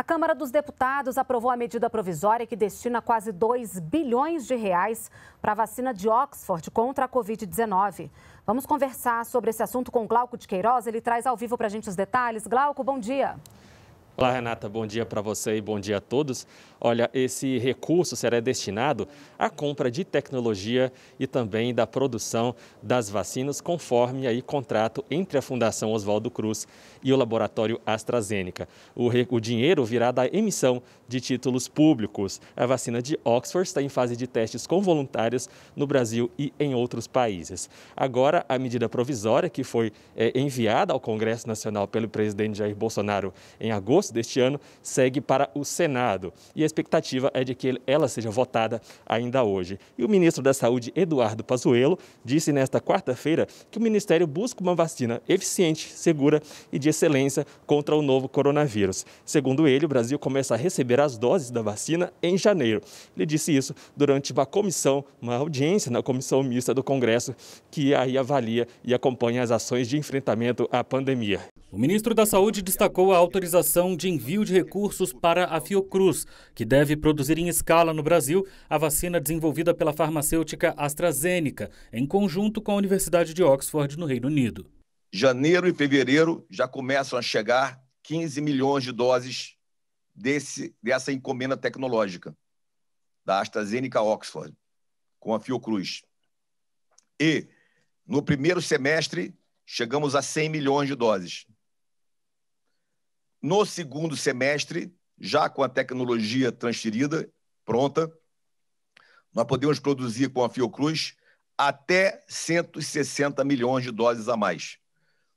A Câmara dos Deputados aprovou a medida provisória que destina quase 2 bilhões de reais para a vacina de Oxford contra a Covid-19. Vamos conversar sobre esse assunto com Glauco de Queiroz. Ele traz ao vivo para a gente os detalhes. Glauco, bom dia. Olá, Renata. Bom dia para você e bom dia a todos. Olha, esse recurso será destinado à compra de tecnologia e também da produção das vacinas, conforme aí contrato entre a Fundação Oswaldo Cruz e o laboratório AstraZeneca. O, o dinheiro virá da emissão de títulos públicos. A vacina de Oxford está em fase de testes com voluntários no Brasil e em outros países. Agora, a medida provisória que foi é, enviada ao Congresso Nacional pelo presidente Jair Bolsonaro em agosto deste ano, segue para o Senado. E a expectativa é de que ela seja votada ainda hoje. E o ministro da Saúde, Eduardo Pazuello, disse nesta quarta-feira que o ministério busca uma vacina eficiente, segura e de excelência contra o novo coronavírus. Segundo ele, o Brasil começa a receber as doses da vacina em janeiro. Ele disse isso durante uma comissão, uma audiência na comissão mista do Congresso, que aí avalia e acompanha as ações de enfrentamento à pandemia. O ministro da Saúde destacou a autorização de envio de recursos para a Fiocruz, que deve produzir em escala no Brasil a vacina desenvolvida pela farmacêutica AstraZeneca, em conjunto com a Universidade de Oxford, no Reino Unido. Janeiro e fevereiro já começam a chegar 15 milhões de doses desse, dessa encomenda tecnológica, da AstraZeneca Oxford, com a Fiocruz. E, no primeiro semestre, chegamos a 100 milhões de doses. No segundo semestre, já com a tecnologia transferida, pronta, nós podemos produzir com a Fiocruz até 160 milhões de doses a mais.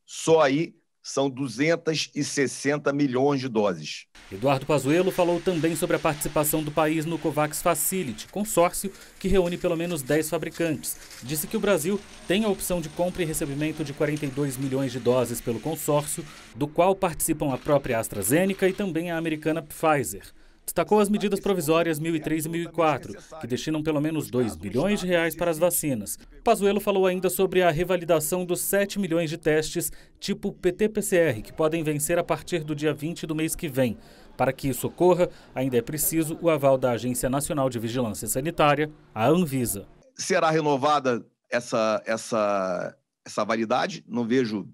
Só aí são 260 milhões de doses. Eduardo Pazuello falou também sobre a participação do país no COVAX Facility, consórcio que reúne pelo menos 10 fabricantes. Disse que o Brasil tem a opção de compra e recebimento de 42 milhões de doses pelo consórcio, do qual participam a própria AstraZeneca e também a americana Pfizer. Destacou as medidas provisórias 1003 e 1004, que destinam pelo menos 2 bilhões de reais para as vacinas. Pazuello falou ainda sobre a revalidação dos 7 milhões de testes tipo PT-PCR, que podem vencer a partir do dia 20 do mês que vem. Para que isso ocorra, ainda é preciso o aval da Agência Nacional de Vigilância Sanitária, a Anvisa. Será renovada essa, essa, essa validade? Não vejo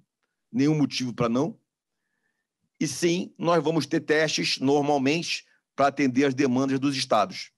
nenhum motivo para não. E sim, nós vamos ter testes normalmente para atender às demandas dos estados.